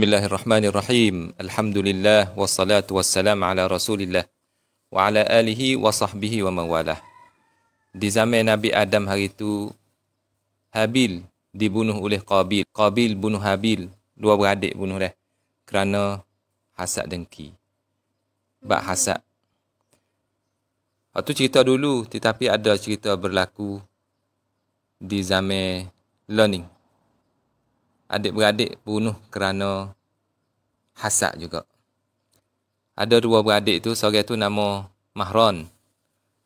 Bismillahirrahmanirrahim. Alhamdulillah wassalatu wassalam ala Rasulillah wa ala alihi wa sahbihi wa mawalah. Di zaman Nabi Adam hari itu Habil dibunuh oleh Qabil. Qabil bunuh Habil, dua beradik bunuh dia kerana hasad dengki. Bak hasad. Waktu cerita dulu tetapi ada cerita berlaku di zaman learning adik-beradik bunuh kerana hasad juga. Ada dua beradik tu, seorang tu nama Mahron.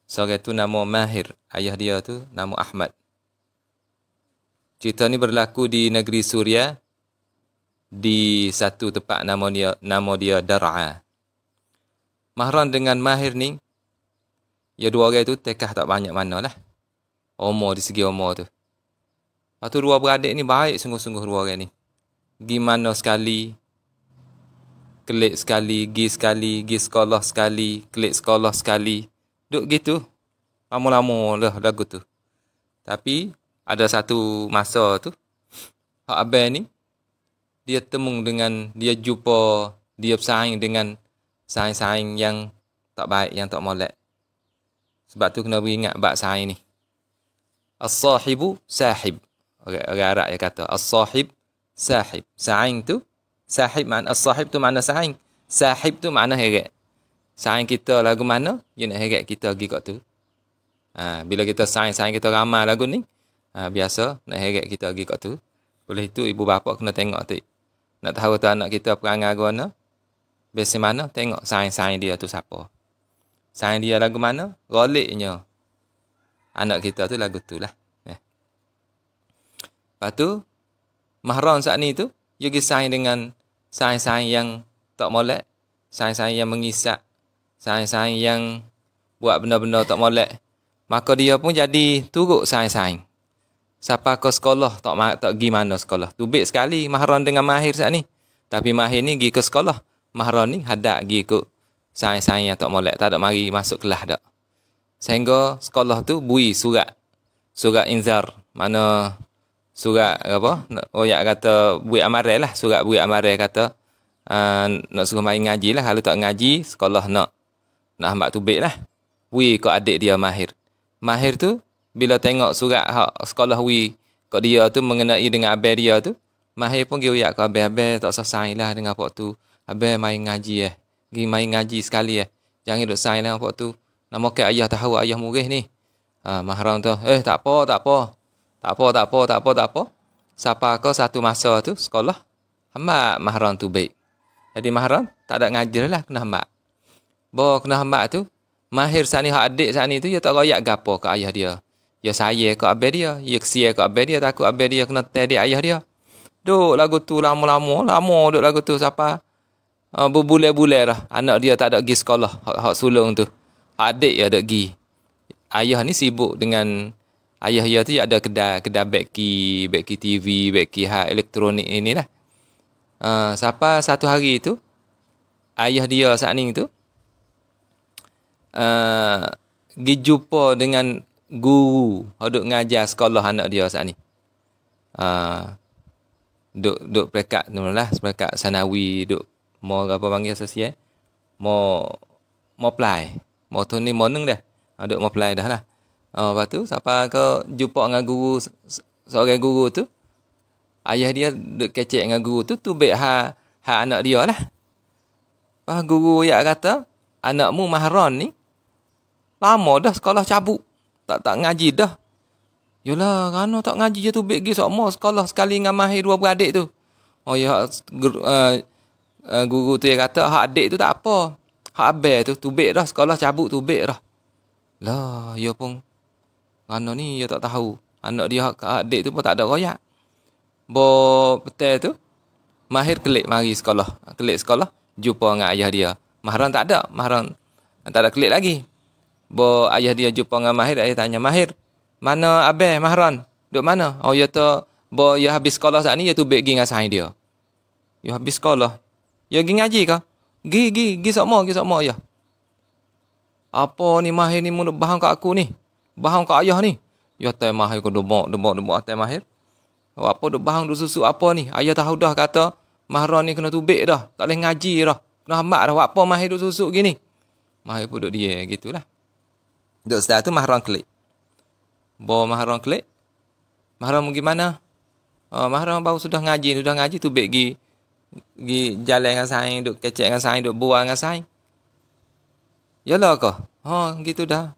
Seorang tu nama Mahir. Ayah dia tu nama Ahmad. Cerita ni berlaku di negeri Suria di satu tempat nama dia nama dia Dar'a. Mahron dengan Mahir ni ya dua orang tu tekah tak banyak mana lah, Umur di segi umur tu. Lepas tu dua beradik ni baik sungguh-sungguh dua orang ni. Gi mana sekali, kelik sekali, gi sekali, gi sekolah sekali, kelik sekolah sekali. Duk gitu. Lama-lama lah lagu tu. Tapi ada satu masa tu, pak Abel ni, dia temung dengan, dia jumpa, dia bersaing dengan saing-saing yang tak baik, yang tak molek. Sebab tu kena beringat bak saing ni. As-sahibu sahib. As-sahibu sahib. Orang, orang Arab yang kata as-sahib sahib. Sa'ing tu sahib makna as-sahib tu makna sa'ing. Sahib tu makna heret. Sa'ing kita lagu mana? Dia ya nak heret kita pergi kat tu. Ha, bila kita sa'ing sa'ing kita ramai lagu ni. Ha, biasa nak heret kita pergi kat tu. Oleh itu ibu bapa kena tengok tu. Nak tahu tu anak kita perangai agama. Biasa mana tengok sa'ing-sa'ing dia tu siapa. Sa'ing dia lagu mana? Roliknya. Anak kita tu lagu tu lah. Lepas tu, mahram saat ni tu, you pergi sign dengan sign-sign yang tak molek, sign-sign yang mengisak, sign-sign yang buat benda-benda tak molek. Maka dia pun jadi turut sign-sign. Siapa kau sekolah, tak tak pergi mana sekolah. Tubik sekali mahram dengan mahir saat ni. Tapi mahir ni pergi ke sekolah. Mahram ni hadap pergi ke sign-sign yang tak molek. Tak ada mari masuk kelas tak. Sehingga sekolah tu bui surat. Surat inzar. Mana surat apa oh ya kata buat amaran lah surat buat amaran kata uh, nak suruh main ngaji lah kalau tak ngaji sekolah nak nak ambak tubik lah wi kok adik dia mahir mahir tu bila tengok surat hak sekolah wi kok dia tu mengenai dengan abel dia tu mahir pun giuyak ke abel-abel tak sesai lah dengan pok tu abel main ngaji eh gi main ngaji sekali eh jangan duk sai lah pok tu nama ke ayah tahu ayah murih ni ah uh, mahram tu eh tak apa tak apa tak apa, tak apa, tak apa, tak apa. Siapa kau satu masa tu sekolah. Hamba mahram tu baik. Jadi mahram tak ada ngajar lah kena hamba. Bawa kena hamba tu. Mahir sani hak adik sani tu. Dia tak royak gapo ke ayah dia. Dia ya saya ke abis dia. Dia ya kesia ke abis dia. Takut abis dia kena tadi ayah dia. Duk lagu tu lama-lama. Lama duk lagu tu siapa. Uh, ah, Berbulai-bulai lah. Anak dia tak ada pergi sekolah. Hak, hak sulung tu. adik ya ada pergi. Ayah ni sibuk dengan ayah dia tu ada kedai kedai beki beki TV beki hal elektronik ini lah uh, ha, siapa satu hari itu ayah dia saat ni itu uh, ha, pergi dengan guru duduk ha, ngajar sekolah anak dia saat ni uh, duduk duk perekat tu lah perekat sanawi duduk mau apa panggil sesi eh mau mau play mau tu ni mau neng dah duduk mau play dah lah Ah, lepas tu sampai ke jumpa dengan guru seorang guru tu. Ayah dia duk kecek dengan guru tu tu baik ha ha anak dia lah. Pas guru ya kata, anakmu mahram ni lama dah sekolah cabut. Tak tak ngaji dah. Yalah, kerana tak ngaji je tu baik gi sok sekolah sekali dengan mahir dua beradik tu. Oh ya guru, uh, eh, eh, guru tu dia kata hak adik tu tak apa. Hak abel tu tu baik dah sekolah cabut tu baik dah. Lah, ya pun kerana ni dia tak tahu. Anak dia ke adik tu pun tak ada royak. Bo petai tu. Mahir kelik mari sekolah. Kelik sekolah. Jumpa dengan ayah dia. Mahran tak ada. Mahran tak ada kelik lagi. Bo ayah dia jumpa dengan Mahir. Ayah tanya Mahir. Mana abeh Mahran? Dok mana? Oh dia ya tu. Bo dia ya habis sekolah saat ni. Dia ya tu baik dengan sahih dia. Dia habis sekolah. Dia pergi ngaji ke? Gi, gi, gi sok mo, gi sok ya. Apa ni mahir ni mulut bahang kat aku ni? bahang kat ayah ni. Ya tai mahir ko demok, demok, demok tai mahir. Oh, apa duk bahang duk susu apa ni? Ayah tahu dah kata, mahra ni kena tubik dah. Tak boleh ngaji dah. Kena hamak dah. Apa mahir duk susu gini? Mahir pun duk dia, gitulah. Duk sedar tu mahram klik. Bawa mahram klik. Mahram gimana? Oh, ah, mahram baru sudah ngaji, sudah ngaji tubik gi gi jalan dengan saing, duk kecek dengan saing, duk buang dengan saing. Yalah kah? Ha, gitu dah.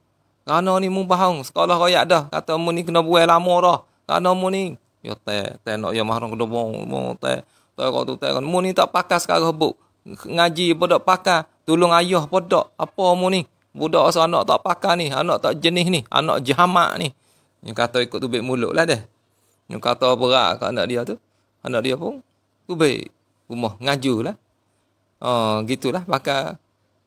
Kerana ni mu bahang sekolah royak dah. Kata mu ni kena buai lama dah. Kerana mu ni. Ya teh teh nak ya mahrum kena buang. Mu te, te kau tu teh Mu ni tak pakai sekarang buk. Ngaji budak pakai. Tolong ayah budak. Apa mu ni? Budak asal anak tak pakai ni. Anak tak jenis ni. Anak jahamak ni. Ni kata ikut tubik mulut lah deh. Ni kata berat kat anak dia tu. Anak dia pun tubik. Rumah ngaju lah. Oh, ah, gitulah pakai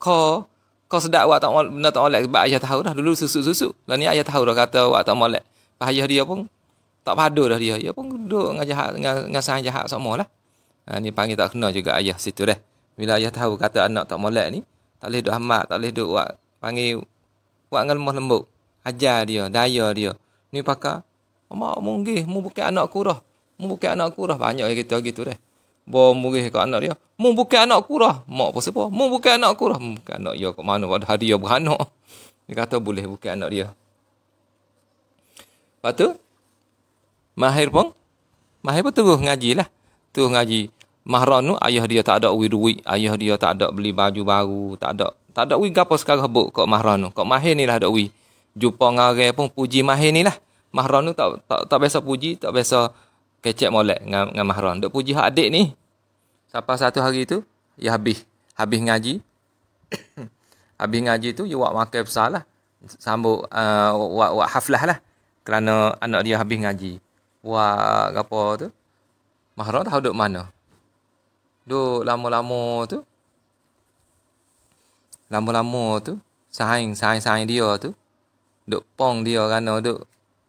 kau kau sedap awak tak benda tak molek sebab ayah tahu dah dulu susu-susu. Lah ayah tahu dah kata awak tak molek. Bahaya dia pun tak padu dah dia. Dia pun duduk dengan jahat dengan, dengan sang jahat lah. Ha ni panggil tak kenal juga ayah situ dah. Bila ayah tahu kata anak tak molek ni, tak boleh duk hamak, tak boleh duk panggil buat dengan lemah lembut. Ajar dia, daya dia. Ni pakar. Mau munggih, mau bukan anak kurah. mau bukan anak kurah banyak yang gitu dah bawa murih ke anak dia. Mu bukan anak aku lah. Mak pun siapa? Mu bukan anak aku lah. bukan anak dia kat mana. Pada hari dia beranak. Dia kata boleh bukan anak dia. Lepas tu, Mahir pun, Mahir pun terus ngaji lah. Terus ngaji. Mahran tu, ayah dia tak ada duit-duit. Ayah dia tak ada beli baju baru. Tak ada. Tak ada duit apa sekarang buk kat Mahran tu. Kat Mahir ni lah ada duit. Jumpa ngare pun puji Mahir ni lah. Mahran tu tak, tak, tak biasa puji, tak biasa kecek molek dengan, dengan mahram. Duk puji hak adik ni. Sampai satu hari tu, ya habis. Habis ngaji. habis ngaji tu, ya buat makan besar lah. Sambut, buat uh, haflah lah. Kerana anak dia habis ngaji. Buat apa tu. Mahram tahu duduk mana. Duduk lama-lama tu. Lama-lama tu. Saing, saing, saing dia tu. Duduk pong dia kerana duduk.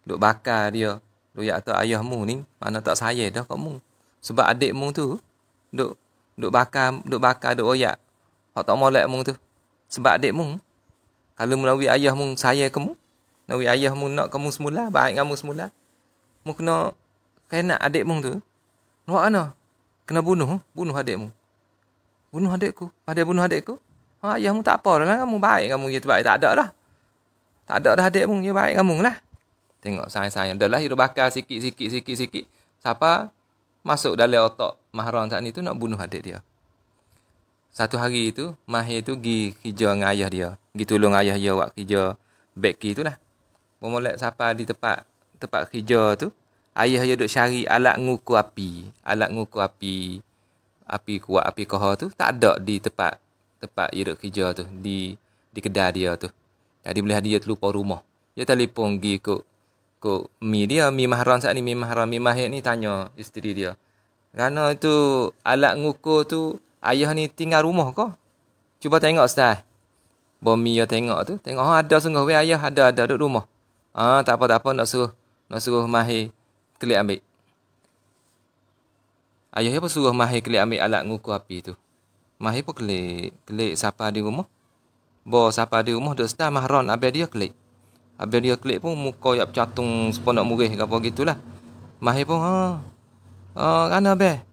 Duduk bakar dia royak atas ayahmu ni mana tak sayang dah kamu sebab adikmu tu duk duk bakar duk bakar duk royak hak tak molek mu tu sebab adikmu kalau melalui ayahmu sayang kamu melalui ayahmu nak kamu semula baik kamu semula mu kena kena adikmu tu buat ana kena bunuh bunuh adikmu bunuh adikku pada bunuh adikku ha, ayahmu tak apa lah kamu baik kamu ya baik tak ada lah tak ada dah adikmu ya baik kamu lah Tengok sayang-sayang. Dah lahir bakar sikit-sikit-sikit-sikit. Siapa masuk dalam otak mahram saat ni tu nak bunuh adik dia. Satu hari tu, Mahir tu pergi kerja dengan ayah dia. Pergi tolong ayah dia buat kerja beki tu lah. Memulai siapa di tempat tempat kerja tu. Ayah dia duduk cari alat ngukur api. Alat ngukur api. Api kuat, api kohor tu. Tak ada di tempat tempat dia duduk kerja tu. Di di kedai dia tu. Jadi boleh dia terlupa rumah. Dia telefon pergi ikut Ko mi dia mi mahram saat ni mi mahram mi mahir ni tanya isteri dia. Kerana itu alat ngukur tu ayah ni tinggal rumah ke? Cuba tengok ustaz. Bomi ya tengok tu, tengok oh, ada sungguh we ayah ada ada duduk rumah. Ah tak apa tak apa nak suruh nak suruh mahir kelik ambil. Ayah pun suruh mahir kelik ambil alat ngukur api tu. Mahir pun kelik, kelik siapa di rumah? Bo siapa di rumah dok ustaz mahram abah dia kelik. Habis dia klik pun muka yang pecatung sepon nak murih ke apa gitulah. Mahir pun ha. Ha kana be.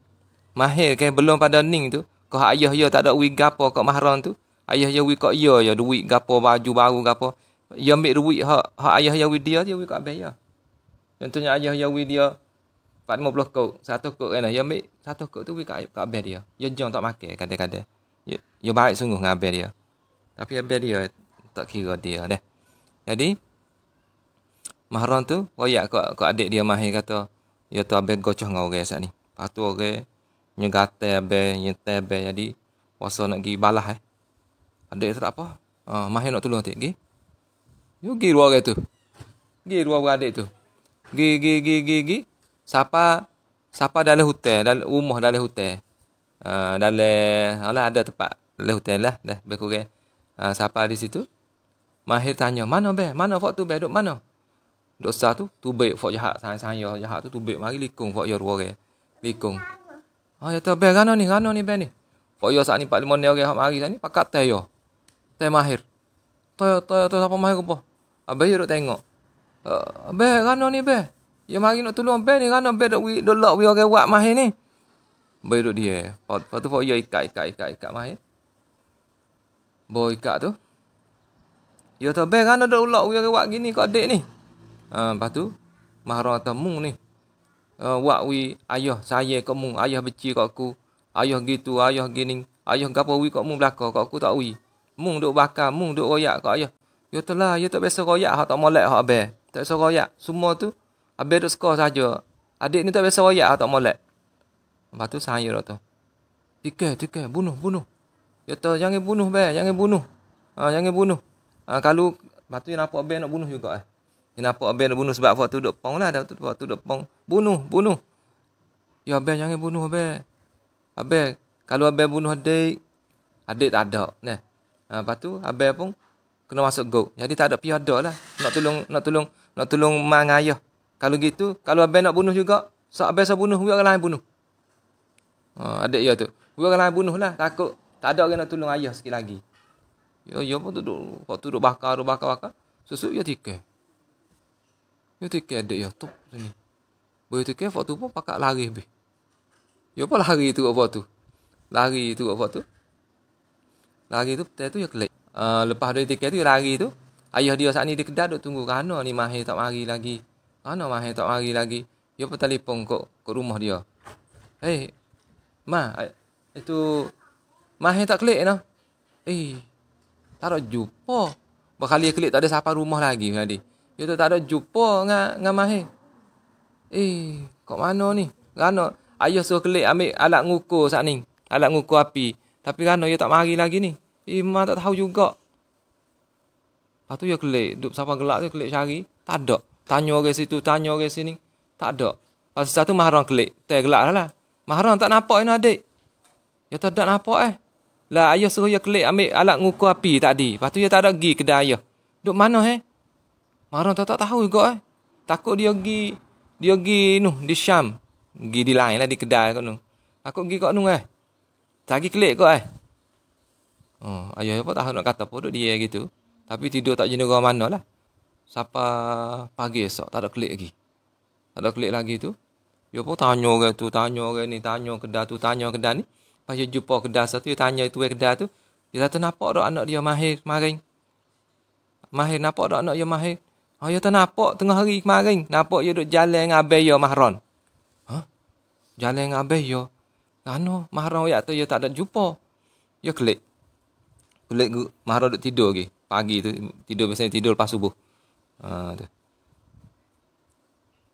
Mahir kan belum pada ning tu. Kau ayah ya tak ada wig gapo kat mahram tu. Ayah ya wig kat ya ya duit gapo baju baru gapo. Ya ambil duit hak hak ayah ya wig dia dia wig kat be ya. Contohnya ayah ya wig dia 450 kau. Satu kau kena. Ya ambil satu kau tu wig kat kat dia. Ya jangan tak makan kadang-kadang. Ya ya baik sungguh ngabe dia. Tapi abe dia tak kira dia deh. Jadi mahram tu royak kat kat adik dia mahir kata dia ya tu abang gocoh ngau orang saat ni patu tu orang okay, nyegate abang nyete abang jadi puasa nak gi balah eh adik tak apa ha, uh, mahir nak tolong adik gi, yo gi ruang orang tu gi ruang orang adik tu gi gi gi gi gi, siapa siapa dalam hotel dalam rumah dalam hotel uh, ha, dalam alah ada tempat dalam hotel lah dah berkurang uh, ha, siapa di situ Mahir tanya, mana be? Mana waktu be? Duk mana? dosa tu tu baik fok jahat sang sang yo ya, jahat tu tu baik mari likung fok yo ya dua orang likung oh ya tu be gano ni gano ni be ni fok ya sak ni pak lima ni orang hak mari sak ni pakat tayo tay mahir tay tay tay siapa mahir apa abe yo tengok abe ah, gano ni be ya mari nak tolong be ni gano be dok wi dolak wi orang wak mahir ni Boy duduk dia. Lepas tu, Pak Yoh ikat, ikat, ikat, ikat mahir. Boy ikat tu. ya tu, Ben, kan ada ulak, Yoh kewak gini kat adik ni. Ah, lepas tu mahram atau mung ni. Uh, wi ayah saya kat mung, ayah beci kat aku. Ayah gitu, ayah gini. Ayah gapo wi kat mung belaka kat aku tak wi. Mung duk bakar, mung duk royak kat ayah. Ya telah, ya tak biasa royak, ha, tak molek hak abel. Tak biasa royak. Semua tu abel duk skor saja. Adik ni tak biasa royak, ha, tak molek. Lepas tu saya dah tu. Tikai, tikai, bunuh, bunuh. Ya tak, jangan bunuh, be, jangan bunuh. Ha, jangan bunuh. Ha, kalau, lepas tu nampak abel nak bunuh juga. Eh. Kenapa Abel bunuh sebab waktu tu duduk pong lah. Waktu tu pong. Bunuh, bunuh. Ya Abel jangan bunuh Abel. Abel, kalau Abel bunuh adik, adik tak ada. Nah. Ha, lepas tu Abel pun kena masuk go. Jadi tak ada pihak ada lah. Nak tolong nak tolong nak tolong mang ayah. Kalau gitu, kalau Abel nak bunuh juga, so Abel sa bunuh, orang lain bunuh. Ha, adik ya tu. Orang lain bunuh lah. Takut tak ada orang nak tolong ayah sikit lagi. Ya, ya pun duduk. Waktu duduk bakar, duduk bakar-bakar. Susuk ya tikai. Yo tu kaya dek yo tu. Boleh tu kaya waktu pun pakak lari be. Yo apa lari tu apa tu? Lari itu, apa tu? Lari tu tu yo ya kelik. Ah, lepas dari tiket tu lari tu, ayah dia saat ni di kedai duk tunggu kano ni mahir tak mari lagi. Kano mahir tak mari lagi. Yo apa telefon kok ke rumah dia. Hei, eh, ma itu eh, mahir tak klik no. Eh, tak ada jumpa. Berkali kelik tak ada siapa rumah lagi tadi. Dia tu tak ada jumpa dengan dengan Mahir. Eh, kat mana ni? Rana ayah suruh kelik ambil alat ngukur saat ni. Alat ngukur api. Tapi rana dia tak mari lagi ni. Eh, Mak tak tahu juga. Lepas tu dia kelik. Duduk sampai gelap tu kelik cari. Tak ada. Tanya orang situ, tanya orang sini. Tak ada. Lepas satu Mahrang kelik. Tak gelap lah lah. Mahrang tak nampak ni adik. Dia tak ada nampak eh. Lah ayah suruh dia kelik ambil alat ngukur api tadi. Lepas tu dia tak ada pergi kedai ayah. Duduk mana eh? Maran tak tak tahu juga eh. Takut dia pergi dia pergi noh di Syam. Pergi di lain lah di kedai kat noh. Takut pergi kat noh eh. Tagi kelik kot eh. Oh, ayah apa tahu nak kata apa dia gitu. Tapi tidur tak jenis orang mana lah. Sapa pagi esok tak ada klik lagi. Tak ada klik lagi tu. Dia pun tanya orang tu, tanya orang ni, tanya kedai tu, tanya kedai ni. Pasal dia jumpa kedai satu, dia tanya tu kedai tu. Dia kata, nampak tak anak dia mahir kemarin? Mahir, nampak tak anak dia mahir? Oh, ya tak nampak tengah hari kemarin. Nampak ya duduk jalan dengan abis ya mahran. Ha? Jalan dengan abis ya. Kenapa mahran ya tu ya tak ada jumpa. Ya kelik. Kelik mahran duduk tidur lagi. Pagi tu tidur biasanya tidur lepas subuh. Ha, tu.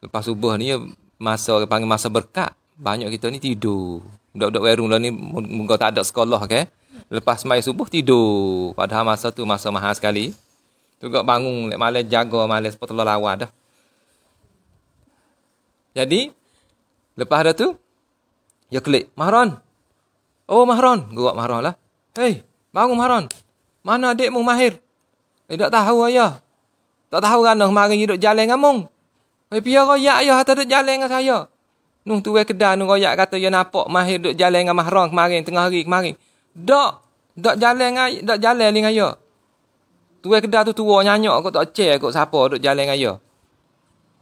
Lepas subuh ni ya, masa orang panggil masa berkat. Banyak kita ni tidur. Budak-budak warung lah ni muka tak ada sekolah ke. Okay? Lepas mai subuh tidur. Padahal masa tu masa mahal sekali juga bangun malam jaga malam sebab telah lawan dah jadi lepas dah tu dia klik mahron oh mahron gua mahron lah hei bangun mahron mana adikmu mahir eh tak tahu ayah tak tahu kan dah kemarin hidup jalan dengan mung eh biar royak ayah tak ada jalan dengan saya Nung tu weh kedai nung royak kata dia nampak mahir duk jalan dengan mahron kemarin tengah hari kemarin dak dak jalan dengan dak jalan dengan ayah Tuai kedai tu tua nyanyok kot tak cek kot siapa duk jalan dengan ia.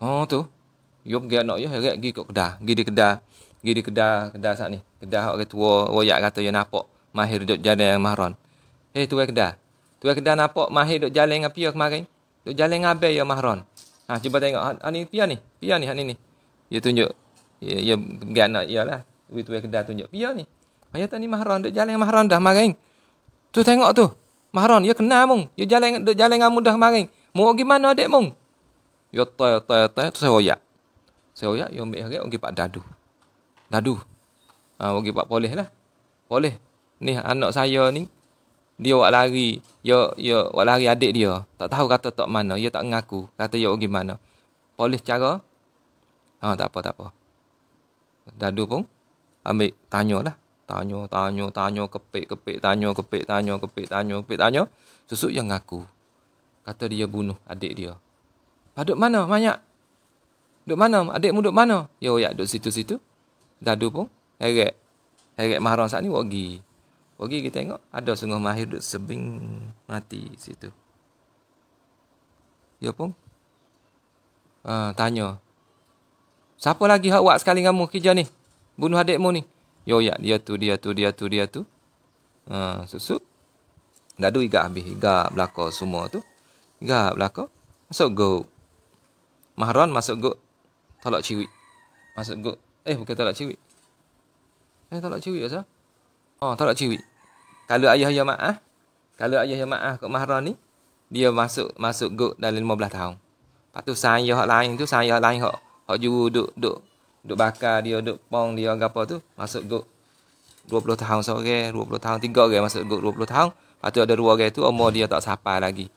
Oh tu. Yo pergi anak yo heret pergi kot kedai. Pergi di kedai. Pergi di kedai kedai sat ni. Kedai hak tua royak kata yo nampak mahir duk jalan dengan mahron. Eh hey, tuai kedai. Tuai kedai nampak mahir duk jalan dengan pia kemarin. Duk jalan dengan abai yo mahron. Ha cuba tengok ha ni pia ni. Pia ni hak ni ni. Dia tunjuk ya ya pergi anak ialah. Tuai tuai kedai tunjuk pia ni. Ayah tadi mahron duk jalan dengan mahron dah kemarin. Tu tengok tu. Mahron, ya kenal mung. Ya jalan dia jalan dengan mudah maring. Mau pergi mana adik mung? Ya ta ta ta tu saya oyak. Saya oyak yo ya ambil harik pergi pak dadu. Dadu. Ah ha, pergi pak boleh lah. Boleh. Ni anak saya ni dia wak lari. yo ya wak ya, lari adik dia. Tak tahu kata tak mana, ya tak mengaku. Kata yo ya pergi mana. Polis cara. Ah ha, tak apa tak apa. Dadu pun ambil tanyalah tanya, tanya, tanya, kepik, kepik, tanya, kepik, tanya, kepik, tanya, kepik, tanya. Susuk yang ngaku. Kata dia bunuh adik dia. Paduk mana, mayat? Duk mana? Adikmu duk mana? Ya, ya, duk situ-situ. Dadu pun. Heret. Heret maharang saat ni, wagi. Wagi kita tengok. Ada sungguh mahir duk sebing mati situ. Ya pun. Uh, tanya. Siapa lagi hak wak sekali kamu mu kerja ni? Bunuh adikmu ni. Yo ya, dia tu, dia tu, dia tu, dia tu. Ha, susu. Dadu igak habis. Igak belako semua tu. Igak belako Masuk go. Mahron masuk go. Tolak ciwi. Masuk go. Eh, bukan tolak ciwi. Eh, tolak ciwi asa. Oh, tolak ciwi. Kalau ayah ya maaf. Ah, kalau ayah ya maaf ah, kat Mahron ni. Dia masuk masuk go dalam 15 tahun. Lepas tu saya yang lain tu. Saya yang lain yang. Hak juru duk, duk, duk bakar dia, duk pong dia, gapo tu, masuk duk 20 tahun seorang, 20 tahun, 3 orang masuk duk 20 tahun. Lepas tu ada 2 orang tu, umur dia tak sampai lagi.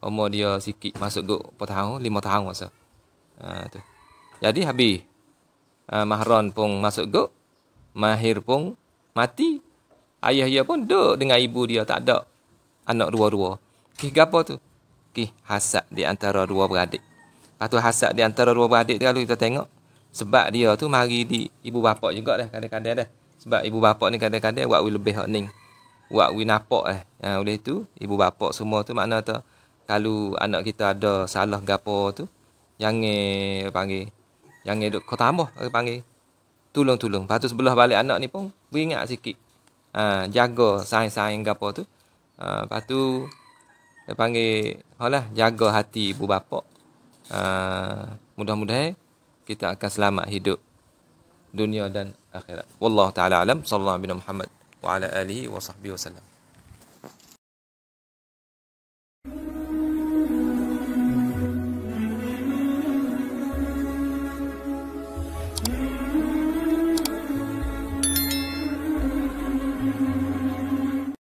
Umur dia sikit masuk duk 4 tahun, 5 tahun masa. Uh, tu. Jadi habis. Uh, mahron pun masuk duk, mahir pun mati. Ayah dia pun duk dengan ibu dia, tak ada anak dua-dua. Kih gapo tu? Kih hasad di antara dua beradik. Lepas tu hasad di antara dua beradik tu, kalau kita tengok, sebab dia tu mari di ibu bapa juga dah kadang-kadang dah sebab ibu bapa ni kadang-kadang buat lebih hak ning buat wi napak eh ha, oleh tu ibu bapa semua tu makna tu kalau anak kita ada salah gapo tu yang eh, panggil yang eh, kau tambah panggil tolong-tolong patut sebelah balik anak ni pun ingat sikit ha, jaga sain sayang gapo tu ha, lepas tu dia panggil halah jaga hati ibu bapa ha, mudah-mudahan kita akan selamat hidup dunia dan akhirat. Wallahu taala alam. Sallallahu alaihi Muhammad wa ala alihi wa sahbihi wasallam.